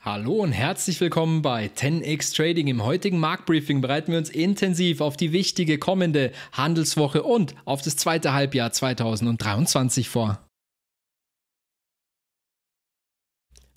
Hallo und herzlich willkommen bei 10x Trading. Im heutigen Marktbriefing bereiten wir uns intensiv auf die wichtige kommende Handelswoche und auf das zweite Halbjahr 2023 vor.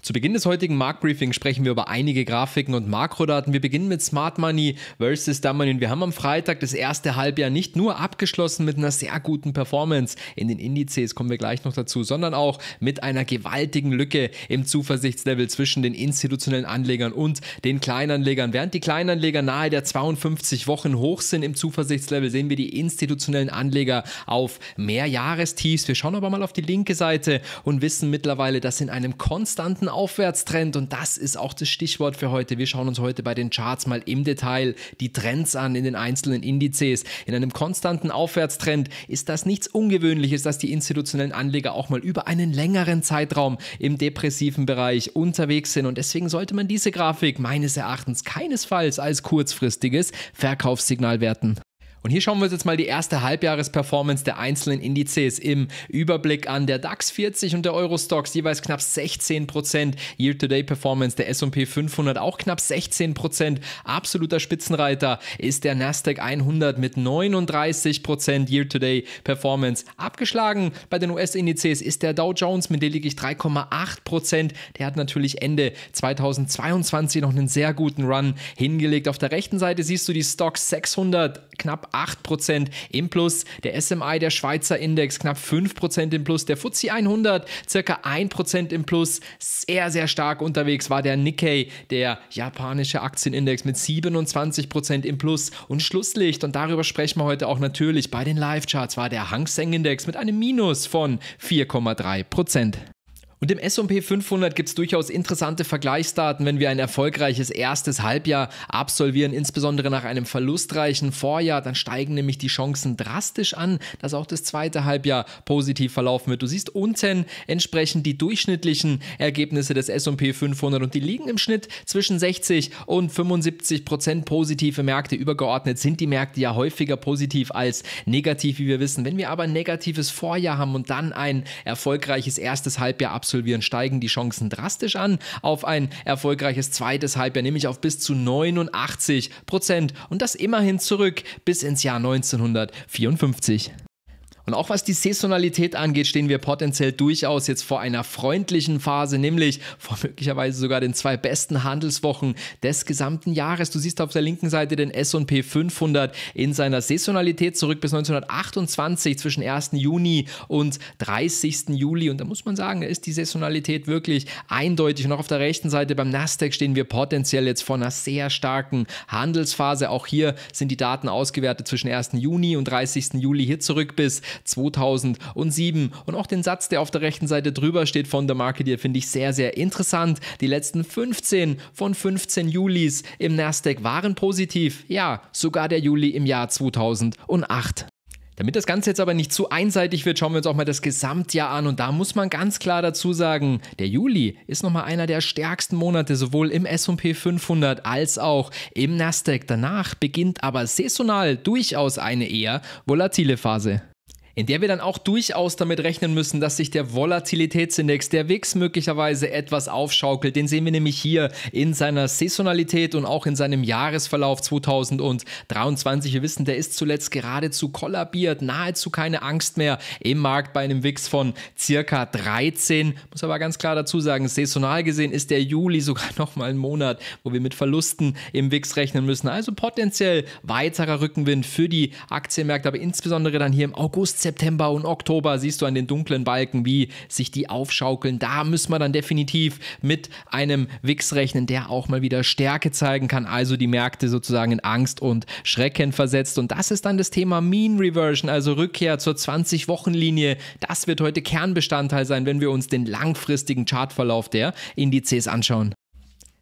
Zu Beginn des heutigen Marktbriefings sprechen wir über einige Grafiken und Makrodaten. Wir beginnen mit Smart Money versus Dumb Money. Wir haben am Freitag das erste Halbjahr nicht nur abgeschlossen mit einer sehr guten Performance in den Indizes, kommen wir gleich noch dazu, sondern auch mit einer gewaltigen Lücke im Zuversichtslevel zwischen den institutionellen Anlegern und den Kleinanlegern. Während die Kleinanleger nahe der 52 Wochen hoch sind im Zuversichtslevel, sehen wir die institutionellen Anleger auf Mehrjahrestiefs. Wir schauen aber mal auf die linke Seite und wissen mittlerweile, dass in einem konstanten Aufwärtstrend und das ist auch das Stichwort für heute. Wir schauen uns heute bei den Charts mal im Detail die Trends an in den einzelnen Indizes. In einem konstanten Aufwärtstrend ist das nichts Ungewöhnliches, dass die institutionellen Anleger auch mal über einen längeren Zeitraum im depressiven Bereich unterwegs sind und deswegen sollte man diese Grafik meines Erachtens keinesfalls als kurzfristiges Verkaufssignal werten. Und hier schauen wir uns jetzt mal die erste Halbjahresperformance der einzelnen Indizes im Überblick an. Der DAX 40 und der Eurostox jeweils knapp 16%. Year-to-Date-Performance der S&P 500 auch knapp 16%. Absoluter Spitzenreiter ist der Nasdaq 100 mit 39% Year-to-Date-Performance abgeschlagen. Bei den US-Indizes ist der Dow Jones mit lediglich 3,8%. Der hat natürlich Ende 2022 noch einen sehr guten Run hingelegt. Auf der rechten Seite siehst du die Stocks 600 knapp 8% im Plus, der SMI, der Schweizer Index, knapp 5% im Plus, der FTSE 100, circa 1% im Plus, sehr, sehr stark unterwegs war der Nikkei, der japanische Aktienindex mit 27% im Plus und Schlusslicht, und darüber sprechen wir heute auch natürlich bei den Live-Charts, war der Hang Seng Index mit einem Minus von 4,3%. Mit dem S&P 500 gibt es durchaus interessante Vergleichsdaten, wenn wir ein erfolgreiches erstes Halbjahr absolvieren, insbesondere nach einem verlustreichen Vorjahr, dann steigen nämlich die Chancen drastisch an, dass auch das zweite Halbjahr positiv verlaufen wird. Du siehst unten entsprechend die durchschnittlichen Ergebnisse des S&P 500 und die liegen im Schnitt zwischen 60 und 75 Prozent positive Märkte. Übergeordnet sind die Märkte ja häufiger positiv als negativ, wie wir wissen. Wenn wir aber ein negatives Vorjahr haben und dann ein erfolgreiches erstes Halbjahr absolvieren, absolvieren, steigen die Chancen drastisch an auf ein erfolgreiches zweites Halbjahr, nämlich auf bis zu 89 Prozent und das immerhin zurück bis ins Jahr 1954. Und auch was die Saisonalität angeht, stehen wir potenziell durchaus jetzt vor einer freundlichen Phase, nämlich vor möglicherweise sogar den zwei besten Handelswochen des gesamten Jahres. Du siehst auf der linken Seite den S&P 500 in seiner Saisonalität zurück bis 1928 zwischen 1. Juni und 30. Juli. Und da muss man sagen, da ist die Saisonalität wirklich eindeutig. Und auch auf der rechten Seite beim Nasdaq stehen wir potenziell jetzt vor einer sehr starken Handelsphase. Auch hier sind die Daten ausgewertet zwischen 1. Juni und 30. Juli hier zurück bis 2007. Und auch den Satz, der auf der rechten Seite drüber steht von der Marke, finde ich sehr, sehr interessant. Die letzten 15 von 15 Julis im Nasdaq waren positiv. Ja, sogar der Juli im Jahr 2008. Damit das Ganze jetzt aber nicht zu einseitig wird, schauen wir uns auch mal das Gesamtjahr an. Und da muss man ganz klar dazu sagen, der Juli ist nochmal einer der stärksten Monate, sowohl im SP 500 als auch im Nasdaq. Danach beginnt aber saisonal durchaus eine eher volatile Phase in der wir dann auch durchaus damit rechnen müssen, dass sich der Volatilitätsindex, der WIX möglicherweise etwas aufschaukelt. Den sehen wir nämlich hier in seiner Saisonalität und auch in seinem Jahresverlauf 2023. Wir wissen, der ist zuletzt geradezu kollabiert, nahezu keine Angst mehr im Markt bei einem WIX von circa 13. Muss aber ganz klar dazu sagen, saisonal gesehen ist der Juli sogar nochmal ein Monat, wo wir mit Verlusten im WIX rechnen müssen. Also potenziell weiterer Rückenwind für die Aktienmärkte, aber insbesondere dann hier im August September und Oktober siehst du an den dunklen Balken, wie sich die aufschaukeln. Da müssen wir dann definitiv mit einem Wix rechnen, der auch mal wieder Stärke zeigen kann, also die Märkte sozusagen in Angst und Schrecken versetzt. Und das ist dann das Thema Mean Reversion, also Rückkehr zur 20-Wochen-Linie. Das wird heute Kernbestandteil sein, wenn wir uns den langfristigen Chartverlauf der Indizes anschauen.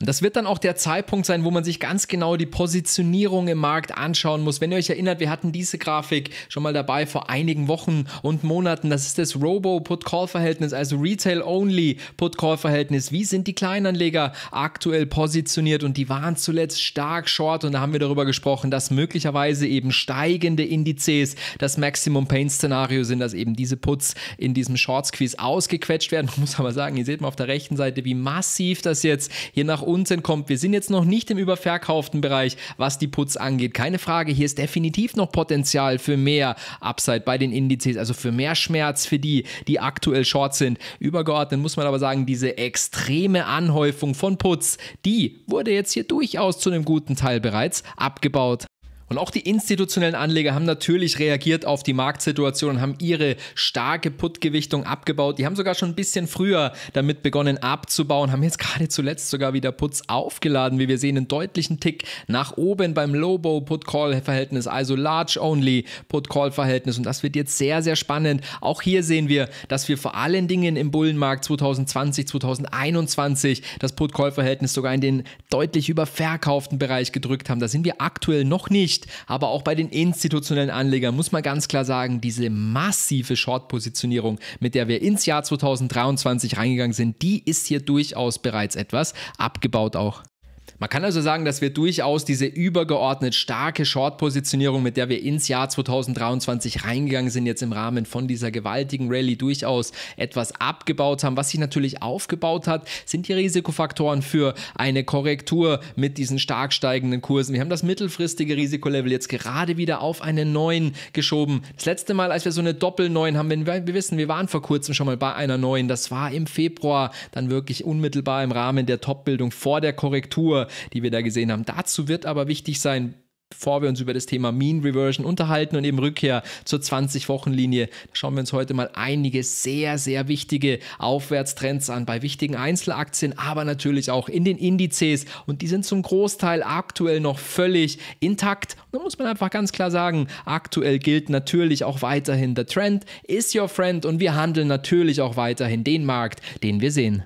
Und das wird dann auch der Zeitpunkt sein, wo man sich ganz genau die Positionierung im Markt anschauen muss. Wenn ihr euch erinnert, wir hatten diese Grafik schon mal dabei vor einigen Wochen und Monaten. Das ist das Robo-Put-Call-Verhältnis, also Retail-Only-Put-Call-Verhältnis. Wie sind die Kleinanleger aktuell positioniert? Und die waren zuletzt stark short. Und da haben wir darüber gesprochen, dass möglicherweise eben steigende Indizes das Maximum-Pain-Szenario sind, dass eben diese Puts in diesem Short-Squeeze ausgequetscht werden. Man muss aber sagen, ihr seht mal auf der rechten Seite, wie massiv das jetzt hier nach nach unten kommt. Wir sind jetzt noch nicht im überverkauften Bereich, was die Puts angeht. Keine Frage, hier ist definitiv noch Potenzial für mehr Upside bei den Indizes, also für mehr Schmerz für die, die aktuell short sind. Übergeordnet muss man aber sagen, diese extreme Anhäufung von Puts, die wurde jetzt hier durchaus zu einem guten Teil bereits abgebaut. Und auch die institutionellen Anleger haben natürlich reagiert auf die Marktsituation und haben ihre starke Puttgewichtung abgebaut. Die haben sogar schon ein bisschen früher damit begonnen abzubauen, haben jetzt gerade zuletzt sogar wieder Puts aufgeladen. Wie wir sehen, einen deutlichen Tick nach oben beim Lobo Put Call Verhältnis, also Large Only Put Call Verhältnis. Und das wird jetzt sehr, sehr spannend. Auch hier sehen wir, dass wir vor allen Dingen im Bullenmarkt 2020, 2021 das Put Call Verhältnis sogar in den deutlich überverkauften Bereich gedrückt haben. Da sind wir aktuell noch nicht Sicht, aber auch bei den institutionellen Anlegern muss man ganz klar sagen, diese massive Short-Positionierung, mit der wir ins Jahr 2023 reingegangen sind, die ist hier durchaus bereits etwas abgebaut auch. Man kann also sagen, dass wir durchaus diese übergeordnet starke Short-Positionierung, mit der wir ins Jahr 2023 reingegangen sind, jetzt im Rahmen von dieser gewaltigen Rallye durchaus etwas abgebaut haben. Was sich natürlich aufgebaut hat, sind die Risikofaktoren für eine Korrektur mit diesen stark steigenden Kursen. Wir haben das mittelfristige Risikolevel jetzt gerade wieder auf eine 9 geschoben. Das letzte Mal, als wir so eine Doppel-9 haben, wir, wir wissen, wir waren vor kurzem schon mal bei einer 9. Das war im Februar, dann wirklich unmittelbar im Rahmen der Top-Bildung vor der Korrektur. Figur, die wir da gesehen haben. Dazu wird aber wichtig sein, bevor wir uns über das Thema Mean Reversion unterhalten und eben Rückkehr zur 20-Wochen-Linie. schauen wir uns heute mal einige sehr, sehr wichtige Aufwärtstrends an bei wichtigen Einzelaktien, aber natürlich auch in den Indizes. Und die sind zum Großteil aktuell noch völlig intakt. Und da muss man einfach ganz klar sagen, aktuell gilt natürlich auch weiterhin, der Trend is your friend und wir handeln natürlich auch weiterhin den Markt, den wir sehen.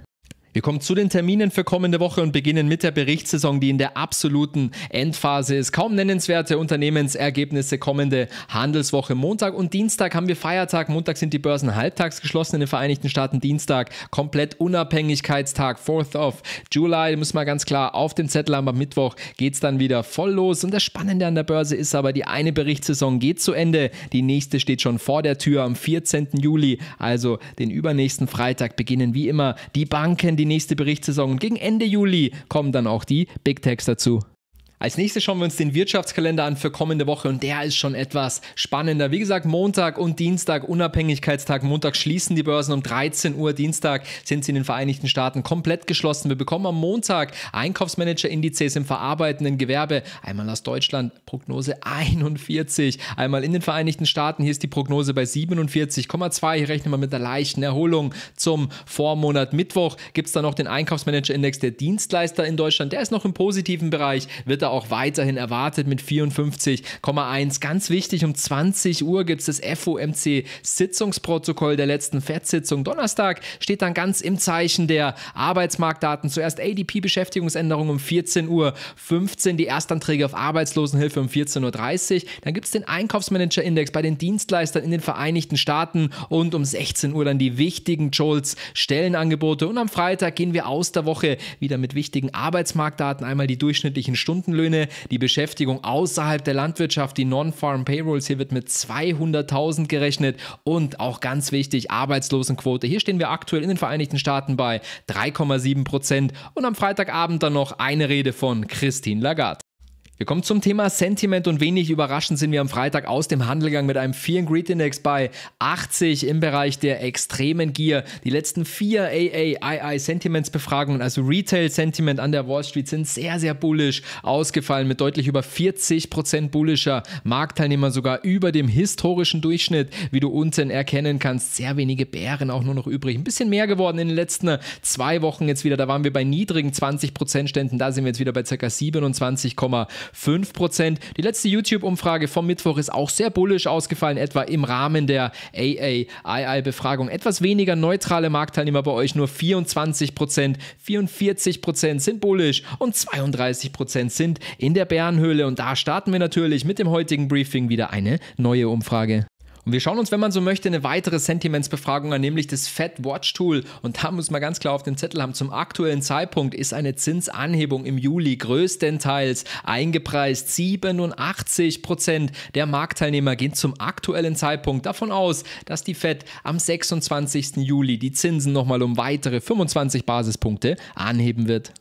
Wir kommen zu den Terminen für kommende Woche und beginnen mit der Berichtssaison, die in der absoluten Endphase ist. Kaum nennenswerte Unternehmensergebnisse kommende Handelswoche. Montag und Dienstag haben wir Feiertag. Montag sind die Börsen halbtags geschlossen in den Vereinigten Staaten. Dienstag komplett Unabhängigkeitstag, 4th of July. Muss man ganz klar auf dem Zettel haben. Am Mittwoch geht es dann wieder voll los. Und das Spannende an der Börse ist aber, die eine Berichtssaison geht zu Ende. Die nächste steht schon vor der Tür am 14. Juli, also den übernächsten Freitag, beginnen wie immer die Banken, die nächste Berichtssaison. Und gegen Ende Juli kommen dann auch die Big Techs dazu. Als nächstes schauen wir uns den Wirtschaftskalender an für kommende Woche und der ist schon etwas spannender. Wie gesagt, Montag und Dienstag, Unabhängigkeitstag. Montag schließen die Börsen um 13 Uhr. Dienstag sind sie in den Vereinigten Staaten komplett geschlossen. Wir bekommen am Montag Einkaufsmanager-Indizes im verarbeitenden Gewerbe. Einmal aus Deutschland Prognose 41, einmal in den Vereinigten Staaten. Hier ist die Prognose bei 47,2. Hier rechnen wir mit einer leichten Erholung zum Vormonat Mittwoch. Gibt es dann noch den Einkaufsmanager-Index der Dienstleister in Deutschland. Der ist noch im positiven Bereich, wird auch weiterhin erwartet mit 54,1. Ganz wichtig, um 20 Uhr gibt es das FOMC-Sitzungsprotokoll der letzten FED-Sitzung. Donnerstag steht dann ganz im Zeichen der Arbeitsmarktdaten. Zuerst ADP-Beschäftigungsänderung um 14.15 Uhr, die Erstanträge auf Arbeitslosenhilfe um 14.30 Uhr. Dann gibt es den Einkaufsmanager-Index bei den Dienstleistern in den Vereinigten Staaten und um 16 Uhr dann die wichtigen Jolts-Stellenangebote. Und am Freitag gehen wir aus der Woche wieder mit wichtigen Arbeitsmarktdaten. Einmal die durchschnittlichen Stundenlöhne. Mindestlöhne, die Beschäftigung außerhalb der Landwirtschaft, die Non-Farm Payrolls, hier wird mit 200.000 gerechnet und auch ganz wichtig, Arbeitslosenquote. Hier stehen wir aktuell in den Vereinigten Staaten bei 3,7 Prozent und am Freitagabend dann noch eine Rede von Christine Lagarde. Wir kommen zum Thema Sentiment und wenig überraschend sind wir am Freitag aus dem Handelgang mit einem Fear Greed Index bei 80 im Bereich der extremen Gier. Die letzten vier AAII Sentiments Befragungen, also Retail Sentiment an der Wall Street, sind sehr, sehr bullisch ausgefallen mit deutlich über 40% Prozent bullischer Marktteilnehmer, sogar über dem historischen Durchschnitt, wie du unten erkennen kannst. Sehr wenige Bären auch nur noch übrig. Ein bisschen mehr geworden in den letzten zwei Wochen jetzt wieder. Da waren wir bei niedrigen 20% Prozent Ständen, da sind wir jetzt wieder bei ca. 27, 5%. Die letzte YouTube-Umfrage vom Mittwoch ist auch sehr bullisch ausgefallen, etwa im Rahmen der AAII-Befragung. Etwas weniger neutrale Marktteilnehmer bei euch, nur 24%, 44% sind bullisch und 32% sind in der Bärenhöhle. Und da starten wir natürlich mit dem heutigen Briefing wieder eine neue Umfrage. Und wir schauen uns, wenn man so möchte, eine weitere Sentimentsbefragung an, nämlich das Fed Watch Tool. Und da muss man ganz klar auf dem Zettel haben, zum aktuellen Zeitpunkt ist eine Zinsanhebung im Juli größtenteils eingepreist. 87 Prozent der Marktteilnehmer gehen zum aktuellen Zeitpunkt davon aus, dass die Fed am 26. Juli die Zinsen nochmal um weitere 25 Basispunkte anheben wird.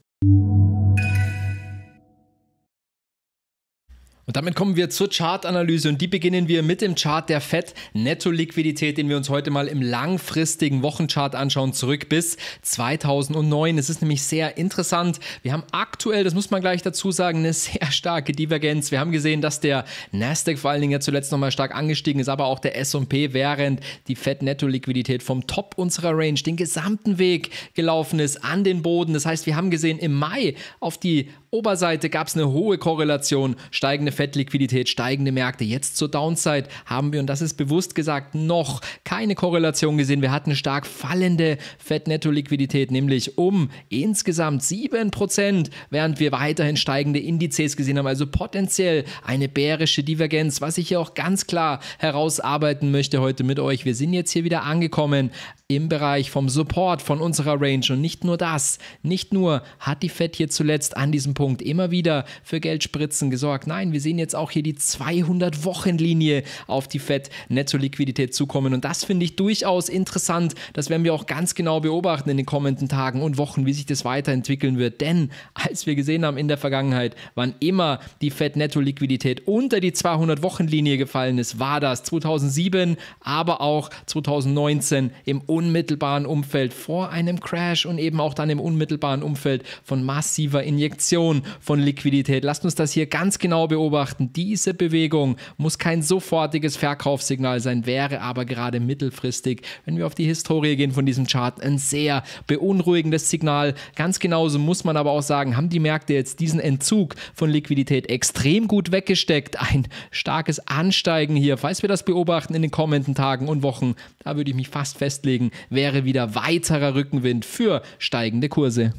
Und damit kommen wir zur Chartanalyse und die beginnen wir mit dem Chart der FED Netto-Liquidität, den wir uns heute mal im langfristigen Wochenchart anschauen, zurück bis 2009. Es ist nämlich sehr interessant. Wir haben aktuell, das muss man gleich dazu sagen, eine sehr starke Divergenz. Wir haben gesehen, dass der Nasdaq vor allen Dingen ja zuletzt nochmal stark angestiegen ist, aber auch der S&P, während die FED Netto-Liquidität vom Top unserer Range den gesamten Weg gelaufen ist an den Boden. Das heißt, wir haben gesehen, im Mai auf die Oberseite gab es eine hohe Korrelation, steigende Fettliquidität, steigende Märkte. Jetzt zur Downside haben wir, und das ist bewusst gesagt, noch keine Korrelation gesehen. Wir hatten stark fallende Fettnetto-Liquidität, nämlich um insgesamt 7%, während wir weiterhin steigende Indizes gesehen haben. Also potenziell eine bärische Divergenz, was ich hier auch ganz klar herausarbeiten möchte heute mit euch. Wir sind jetzt hier wieder angekommen im Bereich vom Support von unserer Range. Und nicht nur das, nicht nur hat die FED hier zuletzt an diesem Punkt immer wieder für Geldspritzen gesorgt. Nein, wir sehen jetzt auch hier die 200-Wochen-Linie auf die FED Netto-Liquidität zukommen. Und das finde ich durchaus interessant. Das werden wir auch ganz genau beobachten in den kommenden Tagen und Wochen, wie sich das weiterentwickeln wird. Denn als wir gesehen haben in der Vergangenheit, wann immer die FED Netto-Liquidität unter die 200-Wochen-Linie gefallen ist, war das 2007, aber auch 2019 im unmittelbaren Umfeld vor einem Crash und eben auch dann im unmittelbaren Umfeld von massiver Injektion von Liquidität. Lasst uns das hier ganz genau beobachten. Diese Bewegung muss kein sofortiges Verkaufssignal sein, wäre aber gerade mittelfristig, wenn wir auf die Historie gehen von diesem Chart, ein sehr beunruhigendes Signal. Ganz genauso muss man aber auch sagen, haben die Märkte jetzt diesen Entzug von Liquidität extrem gut weggesteckt. Ein starkes Ansteigen hier. Falls wir das beobachten in den kommenden Tagen und Wochen, da würde ich mich fast festlegen, wäre wieder weiterer Rückenwind für steigende Kurse.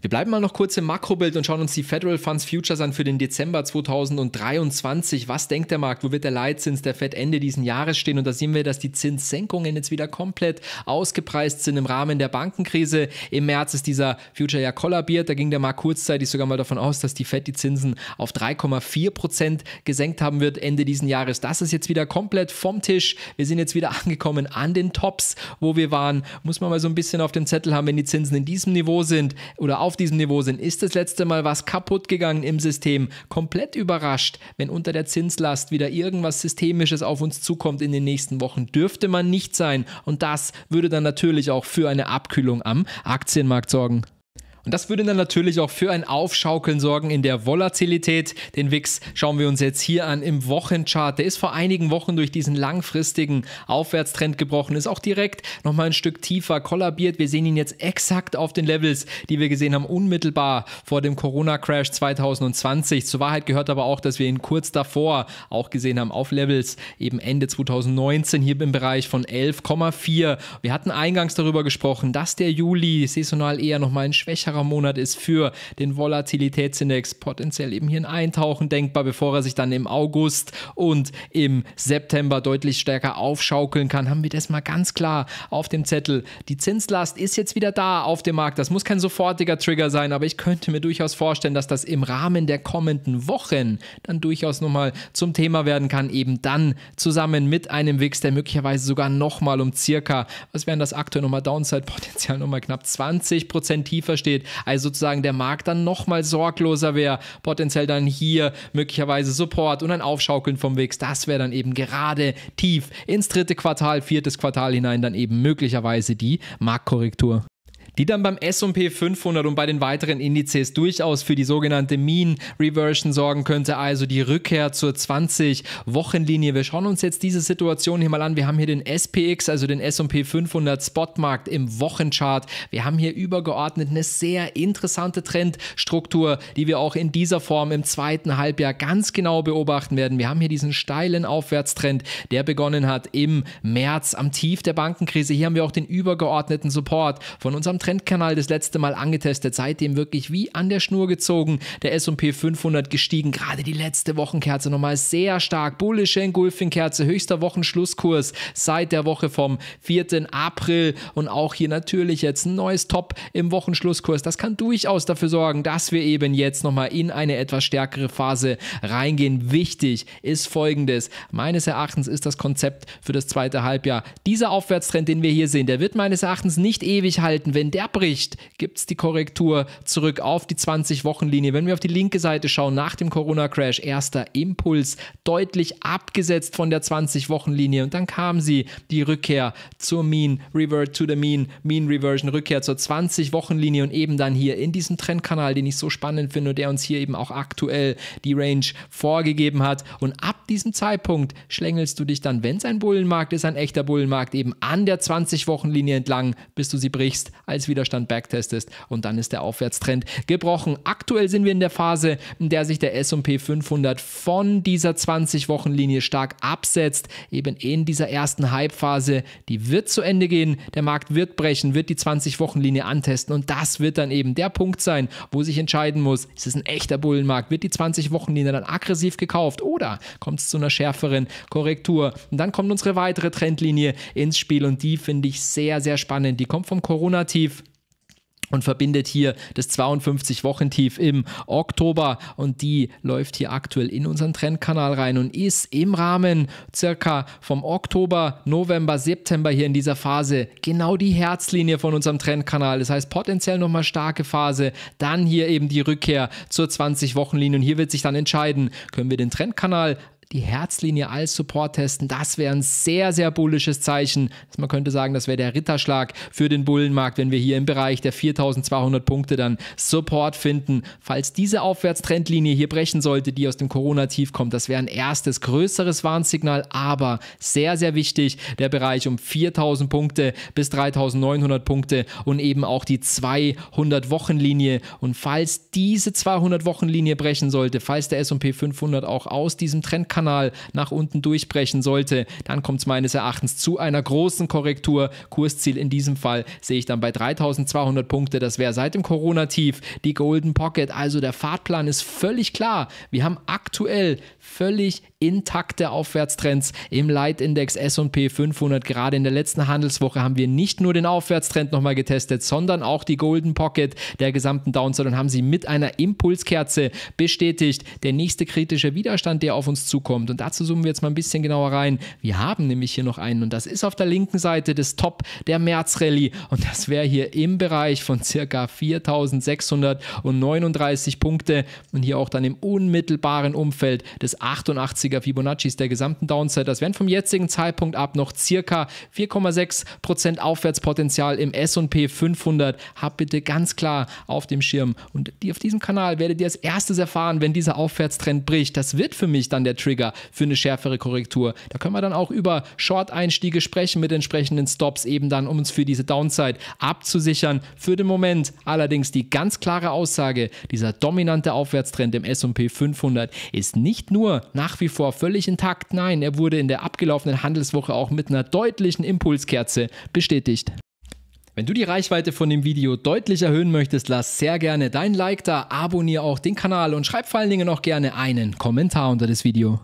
Wir bleiben mal noch kurz im Makrobild und schauen uns die Federal Funds Futures an für den Dezember 2023. Was denkt der Markt? Wo wird der Leitzins der Fed Ende diesen Jahres stehen? Und da sehen wir, dass die Zinssenkungen jetzt wieder komplett ausgepreist sind im Rahmen der Bankenkrise. Im März ist dieser Future ja kollabiert. Da ging der Markt kurzzeitig sogar mal davon aus, dass die Fed die Zinsen auf 3,4 Prozent gesenkt haben wird Ende diesen Jahres. Das ist jetzt wieder komplett vom Tisch. Wir sind jetzt wieder angekommen an den Tops, wo wir waren. Muss man mal so ein bisschen auf dem Zettel haben, wenn die Zinsen in diesem Niveau sind oder oder auf diesem Niveau sind, ist das letzte Mal was kaputt gegangen im System. Komplett überrascht, wenn unter der Zinslast wieder irgendwas Systemisches auf uns zukommt in den nächsten Wochen, dürfte man nicht sein. Und das würde dann natürlich auch für eine Abkühlung am Aktienmarkt sorgen. Und das würde dann natürlich auch für ein Aufschaukeln sorgen in der Volatilität. Den Wix schauen wir uns jetzt hier an im Wochenchart. Der ist vor einigen Wochen durch diesen langfristigen Aufwärtstrend gebrochen, ist auch direkt nochmal ein Stück tiefer kollabiert. Wir sehen ihn jetzt exakt auf den Levels, die wir gesehen haben, unmittelbar vor dem Corona-Crash 2020. Zur Wahrheit gehört aber auch, dass wir ihn kurz davor auch gesehen haben, auf Levels eben Ende 2019 hier im Bereich von 11,4. Wir hatten eingangs darüber gesprochen, dass der Juli saisonal eher nochmal ein schwächerer weiterer Monat ist für den Volatilitätsindex potenziell eben hier ein Eintauchen denkbar, bevor er sich dann im August und im September deutlich stärker aufschaukeln kann. Haben wir das mal ganz klar auf dem Zettel. Die Zinslast ist jetzt wieder da auf dem Markt. Das muss kein sofortiger Trigger sein, aber ich könnte mir durchaus vorstellen, dass das im Rahmen der kommenden Wochen dann durchaus nochmal zum Thema werden kann. Eben dann zusammen mit einem Wix, der möglicherweise sogar nochmal um circa, was wären das aktuell nochmal Downside-Potenzial, nochmal knapp 20% tiefer steht. Also sozusagen der Markt dann nochmal sorgloser wäre, potenziell dann hier möglicherweise Support und ein Aufschaukeln vom Wix. Das wäre dann eben gerade tief ins dritte Quartal, viertes Quartal hinein dann eben möglicherweise die Marktkorrektur die dann beim S&P 500 und bei den weiteren Indizes durchaus für die sogenannte Mean Reversion sorgen könnte, also die Rückkehr zur 20-Wochenlinie. Wir schauen uns jetzt diese Situation hier mal an. Wir haben hier den SPX, also den S&P 500 Spotmarkt im Wochenchart. Wir haben hier übergeordnet eine sehr interessante Trendstruktur, die wir auch in dieser Form im zweiten Halbjahr ganz genau beobachten werden. Wir haben hier diesen steilen Aufwärtstrend, der begonnen hat im März am Tief der Bankenkrise. Hier haben wir auch den übergeordneten Support von unserem Trendkanal das letzte Mal angetestet, seitdem wirklich wie an der Schnur gezogen. Der S&P 500 gestiegen, gerade die letzte Wochenkerze nochmal sehr stark. Bullische Engulfing-Kerze, höchster Wochenschlusskurs seit der Woche vom 4. April und auch hier natürlich jetzt ein neues Top im Wochenschlusskurs. Das kann durchaus dafür sorgen, dass wir eben jetzt nochmal in eine etwas stärkere Phase reingehen. Wichtig ist folgendes. Meines Erachtens ist das Konzept für das zweite Halbjahr. Dieser Aufwärtstrend, den wir hier sehen, der wird meines Erachtens nicht ewig halten, wenn der bricht, gibt es die Korrektur zurück auf die 20-Wochen-Linie. Wenn wir auf die linke Seite schauen, nach dem Corona-Crash, erster Impuls, deutlich abgesetzt von der 20-Wochen-Linie. Und dann kam sie, die Rückkehr zur Mean, Revert to the Mean, Mean Reversion, Rückkehr zur 20-Wochen-Linie und eben dann hier in diesem Trendkanal, den ich so spannend finde und der uns hier eben auch aktuell die Range vorgegeben hat. Und ab diesem Zeitpunkt schlängelst du dich dann, wenn es ein Bullenmarkt ist, ein echter Bullenmarkt, eben an der 20-Wochen-Linie entlang, bis du sie brichst, als Resistenzwiderstand backtestest und dann ist der Aufwärtstrend gebrochen. Aktuell sind wir in der Phase, in der sich der S&P 500 von dieser 20-Wochen-Linie stark absetzt, eben in dieser ersten Hype-Phase, die wird zu Ende gehen, der Markt wird brechen, wird die 20-Wochen-Linie antesten und das wird dann eben der Punkt sein, wo sich entscheiden muss, ist es ein echter Bullenmarkt, wird die 20-Wochen-Linie dann aggressiv gekauft oder kommt es zu einer schärferen Korrektur und dann kommt unsere weitere Trendlinie ins Spiel und die finde ich sehr, sehr spannend, die kommt vom Corona-Tief und verbindet hier das 52-Wochen-Tief im Oktober und die läuft hier aktuell in unseren Trendkanal rein und ist im Rahmen circa vom Oktober, November, September hier in dieser Phase genau die Herzlinie von unserem Trendkanal. Das heißt potenziell nochmal starke Phase, dann hier eben die Rückkehr zur 20-Wochen-Linie und hier wird sich dann entscheiden, können wir den Trendkanal die Herzlinie als Support testen, das wäre ein sehr, sehr bullisches Zeichen. Man könnte sagen, das wäre der Ritterschlag für den Bullenmarkt, wenn wir hier im Bereich der 4200 Punkte dann Support finden. Falls diese Aufwärtstrendlinie hier brechen sollte, die aus dem Corona-Tief kommt, das wäre ein erstes größeres Warnsignal, aber sehr, sehr wichtig, der Bereich um 4000 Punkte bis 3900 Punkte und eben auch die 200-Wochen-Linie. Und falls diese 200-Wochen-Linie brechen sollte, falls der S&P 500 auch aus diesem Trendkanal Kanal nach unten durchbrechen sollte, dann kommt es meines Erachtens zu einer großen Korrektur. Kursziel in diesem Fall sehe ich dann bei 3200 Punkte. Das wäre seit dem Corona-Tief die Golden Pocket. Also der Fahrplan ist völlig klar. Wir haben aktuell völlig intakte Aufwärtstrends im Leitindex S&P 500. Gerade in der letzten Handelswoche haben wir nicht nur den Aufwärtstrend nochmal getestet, sondern auch die Golden Pocket der gesamten Downside und haben sie mit einer Impulskerze bestätigt. Der nächste kritische Widerstand, der auf uns zukommt und dazu zoomen wir jetzt mal ein bisschen genauer rein. Wir haben nämlich hier noch einen und das ist auf der linken Seite des Top der März Rallye und das wäre hier im Bereich von circa 4639 Punkte und hier auch dann im unmittelbaren Umfeld des 88er Fibonaccis der gesamten Downside. Das wären vom jetzigen Zeitpunkt ab noch circa 4,6% Aufwärtspotenzial im S&P 500. Habt bitte ganz klar auf dem Schirm und die auf diesem Kanal werdet ihr als erstes erfahren, wenn dieser Aufwärtstrend bricht. Das wird für mich dann der Trigger für eine schärfere Korrektur. Da können wir dann auch über Short-Einstiege sprechen mit entsprechenden Stops eben dann, um uns für diese Downside abzusichern. Für den Moment allerdings die ganz klare Aussage, dieser dominante Aufwärtstrend im S&P 500 ist nicht nur nur nach wie vor völlig intakt. Nein, er wurde in der abgelaufenen Handelswoche auch mit einer deutlichen Impulskerze bestätigt. Wenn du die Reichweite von dem Video deutlich erhöhen möchtest, lass sehr gerne dein Like da, abonniere auch den Kanal und schreib vor allen Dingen auch gerne einen Kommentar unter das Video.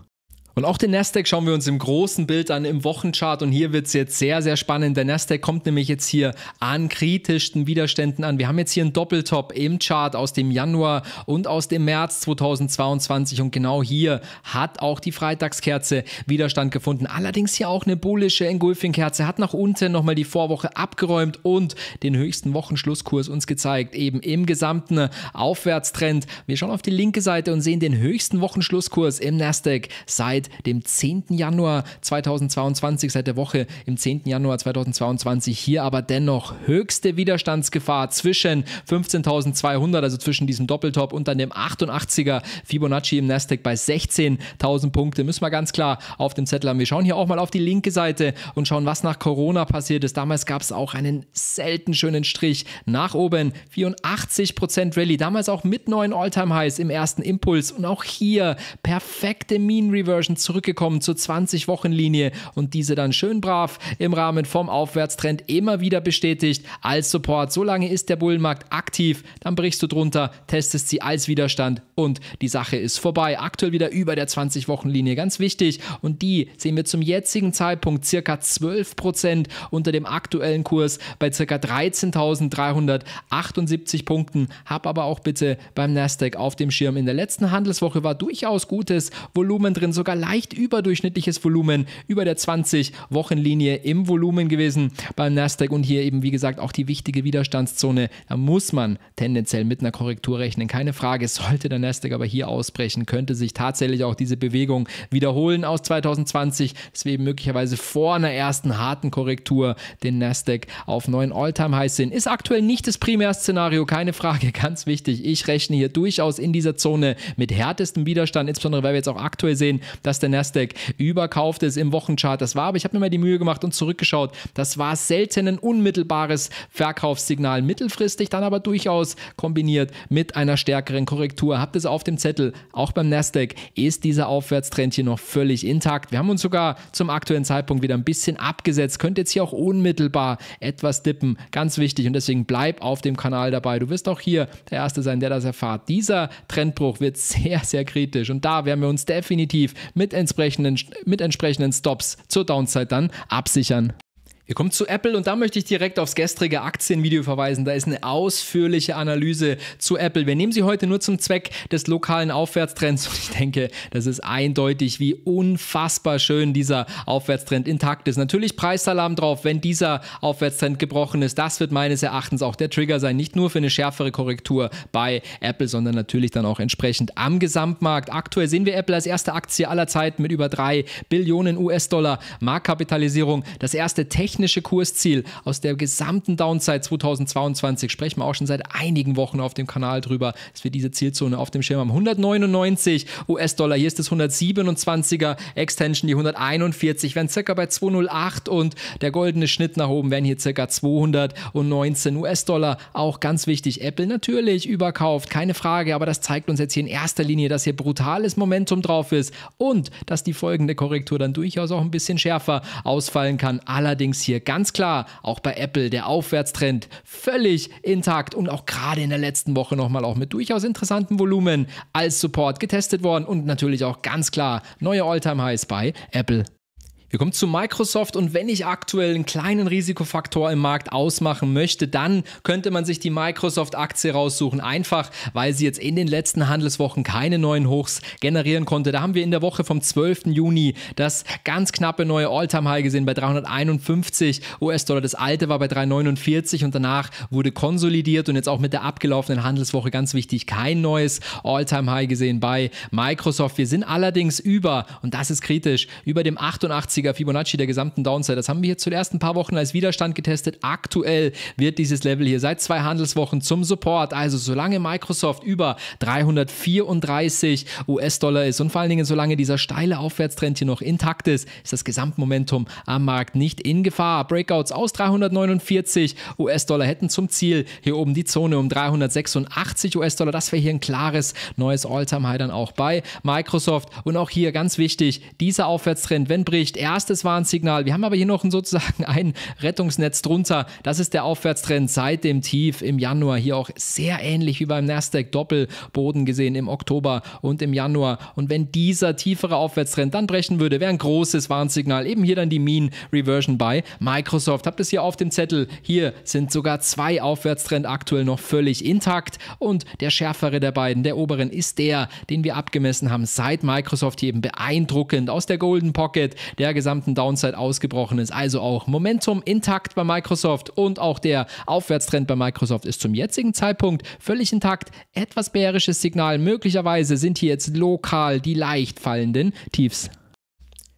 Und auch den Nasdaq schauen wir uns im großen Bild an, im Wochenchart. Und hier wird es jetzt sehr, sehr spannend. Der Nasdaq kommt nämlich jetzt hier an kritischsten Widerständen an. Wir haben jetzt hier einen Doppeltop im Chart aus dem Januar und aus dem März 2022. Und genau hier hat auch die Freitagskerze Widerstand gefunden. Allerdings hier auch eine bullische Engulfing-Kerze. Hat nach unten nochmal die Vorwoche abgeräumt und den höchsten Wochenschlusskurs uns gezeigt. Eben im gesamten Aufwärtstrend. Wir schauen auf die linke Seite und sehen den höchsten Wochenschlusskurs im Nasdaq seit seit dem 10. Januar 2022, seit der Woche im 10. Januar 2022 hier aber dennoch höchste Widerstandsgefahr zwischen 15.200, also zwischen diesem Doppeltop und dann dem 88er Fibonacci im Nasdaq bei 16.000 Punkte. Müssen wir ganz klar auf dem Zettel haben. Wir schauen hier auch mal auf die linke Seite und schauen, was nach Corona passiert ist. Damals gab es auch einen selten schönen Strich nach oben. 84% Rallye, damals auch mit neuen Alltime highs im ersten Impuls und auch hier perfekte Mean Reversion inzwischen zurückgekommen zur 20-Wochen-Linie und diese dann schön brav im Rahmen vom Aufwärtstrend immer wieder bestätigt als Support. Solange ist der Bullenmarkt aktiv, dann brichst du drunter, testest sie als Widerstand und die Sache ist vorbei. Aktuell wieder über der 20-Wochen-Linie, ganz wichtig. Und die sehen wir zum jetzigen Zeitpunkt circa 12% unter dem aktuellen Kurs bei circa 13.378 Punkten. Hab aber auch bitte beim Nasdaq auf dem Schirm. In der letzten Handelswoche war durchaus gutes Volumen drin, sogar leicht überdurchschnittliches Volumen über der 20-Wochenlinie im Volumen gewesen beim Nasdaq und hier eben, wie gesagt, auch die wichtige Widerstandszone. Da muss man tendenziell mit einer Korrektur rechnen. Keine Frage, sollte der Nasdaq aber hier ausbrechen, könnte sich tatsächlich auch diese Bewegung wiederholen aus 2020. Deswegen möglicherweise vor einer ersten harten Korrektur den Nasdaq auf neuen All-Time-Highs sehen. Ist aktuell nicht das Primärszenario, keine Frage, ganz wichtig. Ich rechne hier durchaus in dieser Zone mit härtestem Widerstand, insbesondere weil wir jetzt auch aktuell sehen, dass dass der Nasdaq überkauft ist im Wochenchart. Das war, aber ich habe mir mal die Mühe gemacht und zurückgeschaut. Das war selten ein unmittelbares Verkaufssignal mittelfristig, dann aber durchaus kombiniert mit einer stärkeren Korrektur. Habt es auf dem Zettel, auch beim Nasdaq ist dieser Aufwärtstrend hier noch völlig intakt. Wir haben uns sogar zum aktuellen Zeitpunkt wieder ein bisschen abgesetzt. Könnt jetzt hier auch unmittelbar etwas dippen. Ganz wichtig und deswegen bleib auf dem Kanal dabei. Du wirst auch hier der Erste sein, der das erfahrt. Dieser Trendbruch wird sehr, sehr kritisch und da werden wir uns definitiv mit mit entsprechenden, mit entsprechenden Stops zur Downside dann absichern. Wir kommen zu Apple und da möchte ich direkt aufs gestrige Aktienvideo verweisen. Da ist eine ausführliche Analyse zu Apple. Wir nehmen sie heute nur zum Zweck des lokalen Aufwärtstrends und ich denke, das ist eindeutig, wie unfassbar schön dieser Aufwärtstrend intakt ist. Natürlich Preisalarm drauf, wenn dieser Aufwärtstrend gebrochen ist. Das wird meines Erachtens auch der Trigger sein, nicht nur für eine schärfere Korrektur bei Apple, sondern natürlich dann auch entsprechend am Gesamtmarkt. Aktuell sehen wir Apple als erste Aktie aller Zeiten mit über 3 Billionen US-Dollar Marktkapitalisierung. Das erste Technik technische Kursziel aus der gesamten Downside 2022, sprechen wir auch schon seit einigen Wochen auf dem Kanal drüber, dass wir diese Zielzone auf dem Schirm haben. 199 US-Dollar, hier ist das 127er Extension, die 141, werden circa bei 208 und der goldene Schnitt nach oben werden hier circa 219 US-Dollar. Auch ganz wichtig, Apple natürlich überkauft, keine Frage, aber das zeigt uns jetzt hier in erster Linie, dass hier brutales Momentum drauf ist und dass die folgende Korrektur dann durchaus auch ein bisschen schärfer ausfallen kann. Allerdings hier hier ganz klar auch bei Apple der Aufwärtstrend völlig intakt und auch gerade in der letzten Woche nochmal auch mit durchaus interessanten Volumen als Support getestet worden und natürlich auch ganz klar neue Alltime highs bei Apple. Wir kommen zu Microsoft und wenn ich aktuell einen kleinen Risikofaktor im Markt ausmachen möchte, dann könnte man sich die Microsoft-Aktie raussuchen, einfach weil sie jetzt in den letzten Handelswochen keine neuen Hochs generieren konnte. Da haben wir in der Woche vom 12. Juni das ganz knappe neue All-Time-High gesehen bei 351 US-Dollar. Das alte war bei 349 und danach wurde konsolidiert und jetzt auch mit der abgelaufenen Handelswoche ganz wichtig kein neues All-Time-High gesehen bei Microsoft. Wir sind allerdings über, und das ist kritisch, über dem 88 50 Fibonacci der gesamten Downside. Das haben wir hier zuerst ein paar Wochen als Widerstand getestet. Aktuell wird dieses Level hier seit zwei Handelswochen zum Support. Also solange Microsoft über 334 US-Dollar ist und vor allen Dingen solange dieser steile Aufwärtstrend hier noch intakt ist, ist das Gesamtmomentum am Markt nicht in Gefahr. Breakouts aus 349 US-Dollar hätten zum Ziel hier oben die Zone um 386 US-Dollar. Das wäre hier ein klares neues All-Time-High dann auch bei Microsoft. Und auch hier ganz wichtig, dieser Aufwärtstrend, wenn bricht, er erstes Warnsignal. Wir haben aber hier noch sozusagen ein Rettungsnetz drunter. Das ist der Aufwärtstrend seit dem Tief im Januar. Hier auch sehr ähnlich wie beim Nasdaq Doppelboden gesehen im Oktober und im Januar. Und wenn dieser tiefere Aufwärtstrend dann brechen würde, wäre ein großes Warnsignal. Eben hier dann die Mean Reversion bei Microsoft. Habt ihr es hier auf dem Zettel. Hier sind sogar zwei Aufwärtstrend aktuell noch völlig intakt. Und der schärfere der beiden, der oberen, ist der, den wir abgemessen haben seit Microsoft hier eben beeindruckend aus der Golden Pocket. Der gesamten Downside ausgebrochen ist. Also auch Momentum intakt bei Microsoft und auch der Aufwärtstrend bei Microsoft ist zum jetzigen Zeitpunkt völlig intakt. Etwas bärisches Signal. Möglicherweise sind hier jetzt lokal die leicht fallenden Tiefs.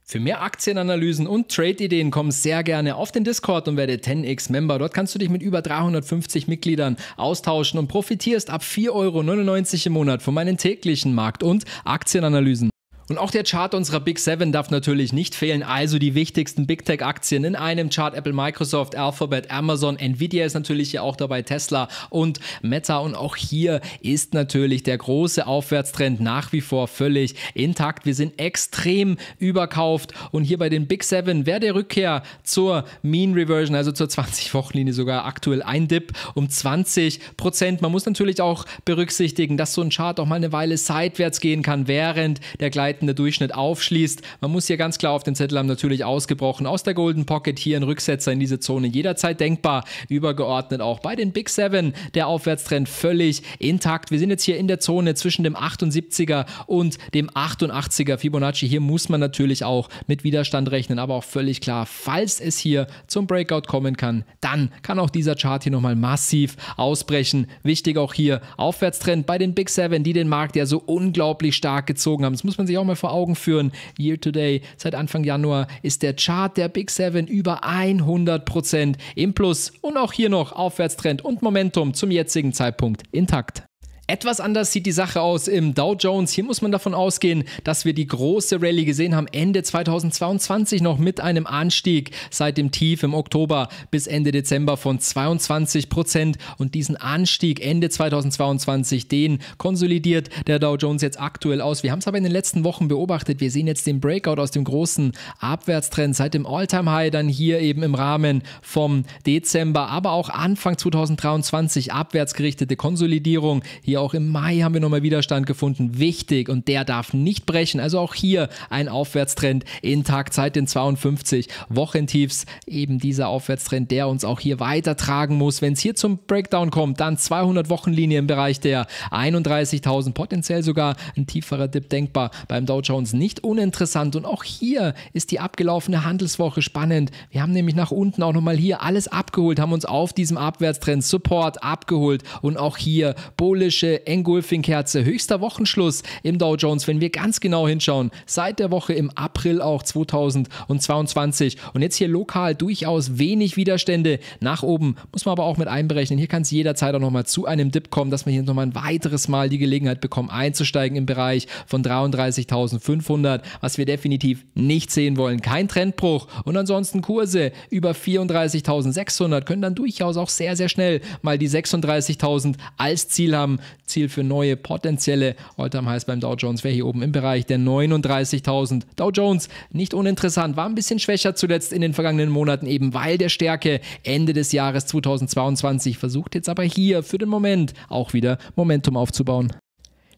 Für mehr Aktienanalysen und Trade-Ideen komm sehr gerne auf den Discord und werde 10x-Member. Dort kannst du dich mit über 350 Mitgliedern austauschen und profitierst ab 4,99 Euro im Monat von meinen täglichen Markt- und Aktienanalysen. Und auch der Chart unserer Big Seven darf natürlich nicht fehlen, also die wichtigsten Big Tech Aktien in einem Chart. Apple, Microsoft, Alphabet, Amazon, Nvidia ist natürlich hier auch dabei, Tesla und Meta. Und auch hier ist natürlich der große Aufwärtstrend nach wie vor völlig intakt. Wir sind extrem überkauft. Und hier bei den Big Seven wäre der Rückkehr zur Mean Reversion, also zur 20-Wochenlinie sogar aktuell ein Dip um 20 Prozent. Man muss natürlich auch berücksichtigen, dass so ein Chart auch mal eine Weile seitwärts gehen kann, während der gleiche der Durchschnitt aufschließt. Man muss hier ganz klar auf den Zettel haben, natürlich ausgebrochen aus der Golden Pocket. Hier ein Rücksetzer in diese Zone jederzeit denkbar. Übergeordnet auch bei den Big Seven. Der Aufwärtstrend völlig intakt. Wir sind jetzt hier in der Zone zwischen dem 78er und dem 88er Fibonacci. Hier muss man natürlich auch mit Widerstand rechnen, aber auch völlig klar, falls es hier zum Breakout kommen kann, dann kann auch dieser Chart hier nochmal massiv ausbrechen. Wichtig auch hier Aufwärtstrend bei den Big Seven, die den Markt ja so unglaublich stark gezogen haben. Das muss man sich auch auch mal vor Augen führen. Year to Day, seit Anfang Januar ist der Chart der Big Seven über 100 Prozent im Plus und auch hier noch Aufwärtstrend und Momentum zum jetzigen Zeitpunkt intakt. Etwas anders sieht die Sache aus im Dow Jones. Hier muss man davon ausgehen, dass wir die große Rallye gesehen haben Ende 2022 noch mit einem Anstieg seit dem Tief im Oktober bis Ende Dezember von 22 Prozent. Und diesen Anstieg Ende 2022, den konsolidiert der Dow Jones jetzt aktuell aus. Wir haben es aber in den letzten Wochen beobachtet. Wir sehen jetzt den Breakout aus dem großen Abwärtstrend seit dem Alltime high dann hier eben im Rahmen vom Dezember, aber auch Anfang 2023 abwärtsgerichtete Konsolidierung. Hier hier auch im Mai haben wir nochmal Widerstand gefunden. Wichtig und der darf nicht brechen. Also auch hier ein Aufwärtstrend intakt seit den 52 Wochentiefs. Eben dieser Aufwärtstrend, der uns auch hier weitertragen muss. Wenn es hier zum Breakdown kommt, dann 200 Wochenlinie im Bereich der 31.000, potenziell sogar ein tieferer Dip denkbar. Beim Dow Jones nicht uninteressant und auch hier ist die abgelaufene Handelswoche spannend. Wir haben nämlich nach unten auch nochmal hier alles abgeholt, haben uns auf diesem Abwärtstrend Support abgeholt und auch hier bullish klassische Engulfing-Kerze. Höchster Wochenschluss im Dow Jones, wenn wir ganz genau hinschauen. Seit der Woche im April auch 2022. Und jetzt hier lokal durchaus wenig Widerstände nach oben. Muss man aber auch mit einberechnen. Hier kann es jederzeit auch nochmal zu einem Dip kommen, dass man hier nochmal ein weiteres Mal die Gelegenheit bekommt, einzusteigen im Bereich von 33.500, was wir definitiv nicht sehen wollen. Kein Trendbruch. Und ansonsten Kurse über 34.600 können dann durchaus auch sehr, sehr schnell mal die 36.000 als Ziel haben. Ziel für neue potenzielle Alltime Highs beim Dow Jones wäre hier oben im Bereich der 39.000. Dow Jones nicht uninteressant, war ein bisschen schwächer zuletzt in den vergangenen Monaten, eben weil der Stärke Ende des Jahres 2022 versucht jetzt aber hier für den Moment auch wieder Momentum aufzubauen.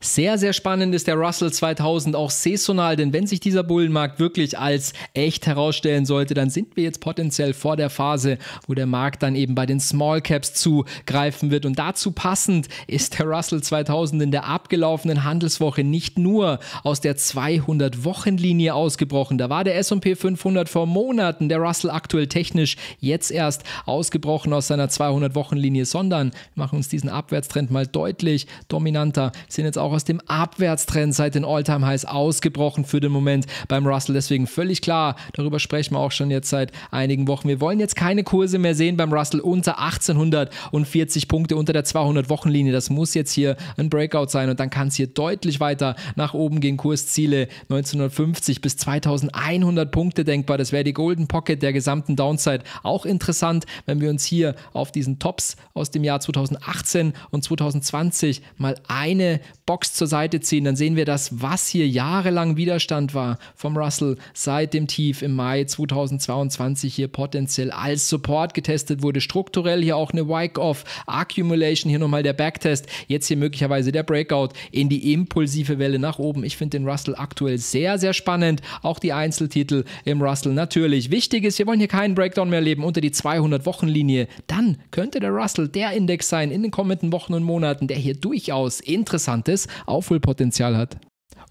Sehr, sehr spannend ist der Russell 2000 auch saisonal, denn wenn sich dieser Bullenmarkt wirklich als echt herausstellen sollte, dann sind wir jetzt potenziell vor der Phase, wo der Markt dann eben bei den Small Caps zugreifen wird. Und dazu passend ist der Russell 2000 in der abgelaufenen Handelswoche nicht nur aus der 200-Wochen-Linie ausgebrochen. Da war der S&P 500 vor Monaten, der Russell aktuell technisch jetzt erst ausgebrochen aus seiner 200-Wochen-Linie, sondern wir machen uns diesen Abwärtstrend mal deutlich dominanter, sind jetzt auch aus dem Abwärtstrend seit den Alltime highs ausgebrochen für den Moment beim Russell. Deswegen völlig klar, darüber sprechen wir auch schon jetzt seit einigen Wochen. Wir wollen jetzt keine Kurse mehr sehen beim Russell unter 1840 Punkte, unter der 200-Wochen-Linie. Das muss jetzt hier ein Breakout sein und dann kann es hier deutlich weiter nach oben gehen. Kursziele 1950 bis 2100 Punkte denkbar. Das wäre die Golden Pocket der gesamten Downside. Auch interessant, wenn wir uns hier auf diesen Tops aus dem Jahr 2018 und 2020 mal eine Box Box zur Seite ziehen, dann sehen wir das, was hier jahrelang Widerstand war vom Russell seit dem Tief im Mai 2022 hier potenziell als Support getestet wurde. Strukturell hier auch eine Wike-Off, Accumulation, hier nochmal der Backtest, jetzt hier möglicherweise der Breakout in die impulsive Welle nach oben. Ich finde den Russell aktuell sehr, sehr spannend. Auch die Einzeltitel im Russell natürlich. Wichtig ist, wir wollen hier keinen Breakdown mehr leben unter die 200-Wochen-Linie. Dann könnte der Russell der Index sein in den kommenden Wochen und Monaten, der hier durchaus interessant ist Aufholpotenzial hat.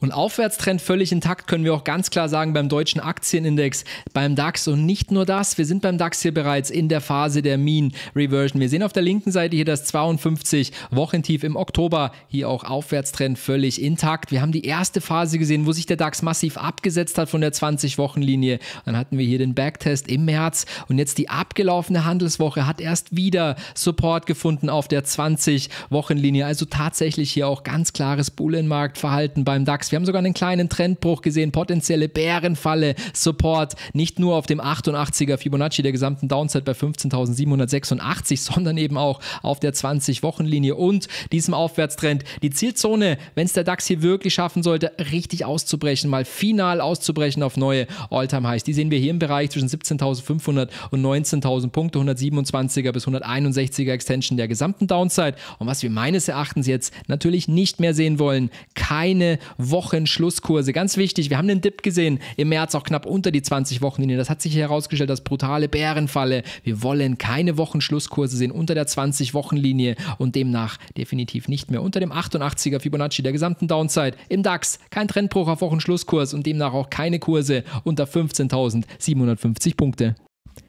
Und Aufwärtstrend völlig intakt können wir auch ganz klar sagen beim deutschen Aktienindex, beim DAX und nicht nur das. Wir sind beim DAX hier bereits in der Phase der Mean Reversion. Wir sehen auf der linken Seite hier das 52 Wochentief im Oktober. Hier auch Aufwärtstrend völlig intakt. Wir haben die erste Phase gesehen, wo sich der DAX massiv abgesetzt hat von der 20-Wochen-Linie. Dann hatten wir hier den Backtest im März und jetzt die abgelaufene Handelswoche hat erst wieder Support gefunden auf der 20-Wochen-Linie. Also tatsächlich hier auch ganz klares Bullenmarktverhalten beim DAX. DAX. Wir haben sogar einen kleinen Trendbruch gesehen, potenzielle Bärenfalle, Support nicht nur auf dem 88er Fibonacci der gesamten Downside bei 15.786, sondern eben auch auf der 20-Wochen-Linie und diesem Aufwärtstrend. Die Zielzone, wenn es der DAX hier wirklich schaffen sollte, richtig auszubrechen, mal final auszubrechen auf neue All-Time-Highs. Die sehen wir hier im Bereich zwischen 17.500 und 19.000 Punkte, 127er bis 161er Extension der gesamten Downside. Und was wir meines Erachtens jetzt natürlich nicht mehr sehen wollen, keine Wochen-Schlusskurse. Ganz wichtig, wir haben den Dip gesehen im März auch knapp unter die 20 Wochenlinie. Das hat sich herausgestellt als brutale Bärenfalle. Wir wollen keine Wochen-Schlusskurse sehen unter der 20 Wochenlinie und demnach definitiv nicht mehr unter dem 88er Fibonacci der gesamten Downside im DAX. Kein Trendbruch auf Wochen-Schlusskurs und demnach auch keine Kurse unter 15.750 Punkte.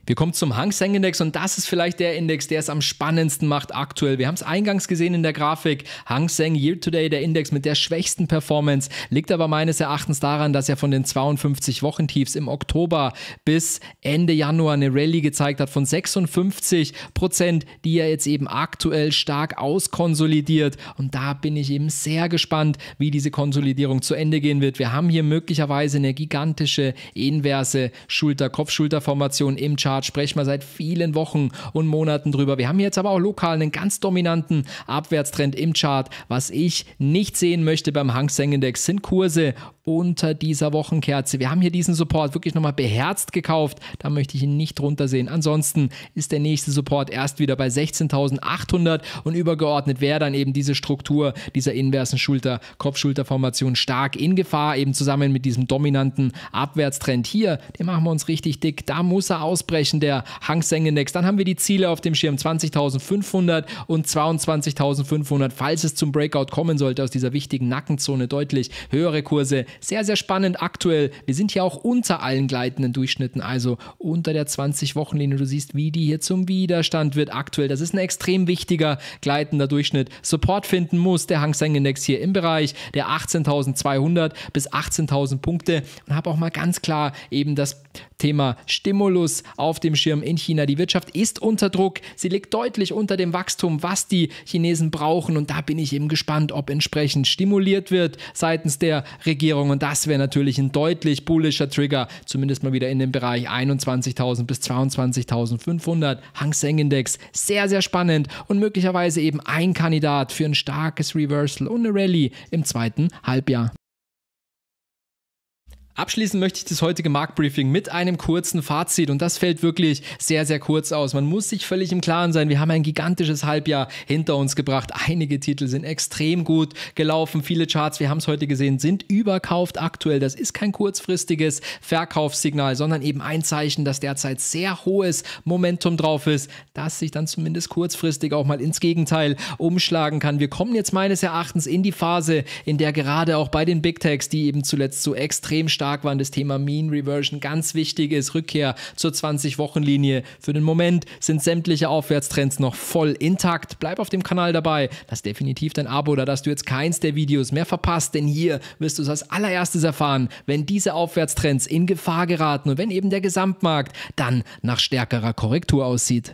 Wir kommen zum Hang Seng Index und das ist vielleicht der Index, der es am spannendsten macht aktuell. Wir haben es eingangs gesehen in der Grafik. Hang Seng Year Today, der Index mit der schwächsten Performance, liegt aber meines Erachtens daran, dass er von den 52 Wochentiefs im Oktober bis Ende Januar eine Rallye gezeigt hat von 56 Prozent, die er jetzt eben aktuell stark auskonsolidiert. Und da bin ich eben sehr gespannt, wie diese Konsolidierung zu Ende gehen wird. Wir haben hier möglicherweise eine gigantische inverse Schulter-Kopf-Schulter-Formation im Chart Chart, sprechen wir seit vielen Wochen und Monaten drüber. Wir haben jetzt aber auch lokal einen ganz dominanten Abwärtstrend im Chart. Was ich nicht sehen möchte beim Hang Seng Index sind Kurse unter dieser Wochenkerze. Wir haben hier diesen Support wirklich nochmal beherzt gekauft. Da möchte ich ihn nicht drunter sehen. Ansonsten ist der nächste Support erst wieder bei 16.800 und übergeordnet wäre dann eben diese Struktur dieser inversen Schulter, kopf formation stark in Gefahr, eben zusammen mit diesem dominanten Abwärtstrend hier. Den machen wir uns richtig dick. Da muss er ausbrechen. Bereichen der Hang Seng Index. Dann haben wir die Ziele auf dem Schirm 20.500 und 22.500, falls es zum Breakout kommen sollte aus dieser wichtigen Nackenzone deutlich höhere Kurse. Sehr, sehr spannend aktuell. Wir sind hier auch unter allen gleitenden Durchschnitten, also unter der 20-Wochen-Linie. Du siehst, wie die hier zum Widerstand wird aktuell. Das ist ein extrem wichtiger gleitender Durchschnitt. Support finden muss der Hang Seng Index hier im Bereich der 18.200 bis 18.000 Punkte und habe auch mal ganz klar eben das Thema Stimulus auf auf dem Schirm in China. Die Wirtschaft ist unter Druck. Sie liegt deutlich unter dem Wachstum, was die Chinesen brauchen. Und da bin ich eben gespannt, ob entsprechend stimuliert wird seitens der Regierung. Und das wäre natürlich ein deutlich bullischer Trigger, zumindest mal wieder in den Bereich 21.000 bis 22.500. Hang Seng Index, sehr, sehr spannend und möglicherweise eben ein Kandidat für ein starkes Reversal und eine Rallye im zweiten Halbjahr. Abschließend möchte ich das heutige Marktbriefing mit einem kurzen Fazit und das fällt wirklich sehr, sehr kurz aus. Man muss sich völlig im Klaren sein, wir haben ein gigantisches Halbjahr hinter uns gebracht. Einige Titel sind extrem gut gelaufen, viele Charts, wir haben es heute gesehen, sind überkauft aktuell. Das ist kein kurzfristiges Verkaufssignal, sondern eben ein Zeichen, dass derzeit sehr hohes Momentum drauf ist, das sich dann zumindest kurzfristig auch mal ins Gegenteil umschlagen kann. Wir kommen jetzt meines Erachtens in die Phase, in der gerade auch bei den Big Techs, die eben zuletzt so extrem stark stark waren. Das Thema Mean Reversion ganz wichtig Rückkehr zur 20-Wochen-Linie. Für den Moment sind sämtliche Aufwärtstrends noch voll intakt. Bleib auf dem Kanal dabei. Lass definitiv dein Abo da, dass du jetzt keins der Videos mehr verpasst, denn hier wirst du es als allererstes erfahren, wenn diese Aufwärtstrends in Gefahr geraten und wenn eben der Gesamtmarkt dann nach stärkerer Korrektur aussieht.